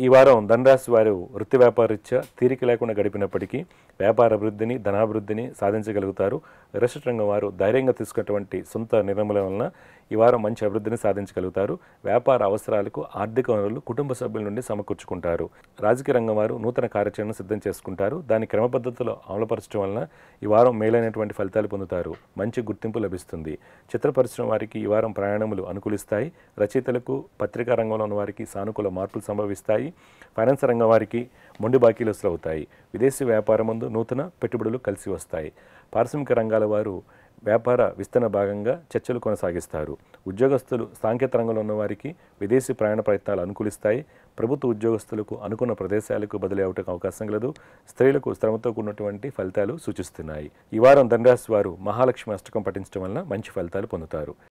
ఈ వారం ధనరాశి వారు వృత్తి వ్యాపారరీత్యా తీరిక లేకుండా గడిపినప్పటికీ వ్యాపార అభివృద్ధిని ధనాభివృద్ధిని సాధించగలుగుతారు రెస్ట్ రంగం వారు ధైర్యంగా తీసుకున్నటువంటి సొంత నిర్ణయముల వలన ఈ వారం మంచి అభివృద్ధిని సాధించగలుగుతారు వ్యాపార అవసరాలకు ఆర్థిక వనరులు కుటుంబ సభ్యుల నుండి సమకూర్చుకుంటారు రాజకీయ రంగం వారు నూతన కార్యాచరణను సిద్ధం చేసుకుంటారు దాని క్రమ పద్ధతిలో అమలుపరచడం వలన ఈ వారం మేలైనటువంటి ఫలితాలు పొందుతారు మంచి గుర్తింపు లభిస్తుంది చిత్ర పరిశ్రమ వారికి ఈ వారం ప్రయాణములు అనుకూలిస్తాయి రచయితలకు పత్రికా రంగంలో ఉన్న వారికి సానుకూల మార్పులు సంభవిస్తాయి ఫైనాన్స్ రంగం వారికి మొండి బాకీలు అవుతాయి విదేశీ వ్యాపారమందు నూతన పెట్టుబడులు కలిసి వస్తాయి పారిశ్రామిక రంగాల వారు వ్యాపార విస్తరణ భాగంగా చర్చలు కొనసాగిస్తారు ఉద్యోగస్తులు సాంకేతిక రంగంలో ఉన్నవారికి విదేశీ ప్రయాణ ప్రయత్నాలు అనుకూలిస్తాయి ప్రభుత్వ ఉద్యోగస్తులకు అనుకున్న ప్రదేశాలకు బదిలీ అవటం అవకాశం కలదు స్త్రీలకు శ్రమతో కూడినటువంటి ఫలితాలు సూచిస్తున్నాయి ఈ వారం ధనరాశి వారు మహాలక్ష్మి అష్టకం పఠించడం వలన మంచి ఫలితాలు పొందుతారు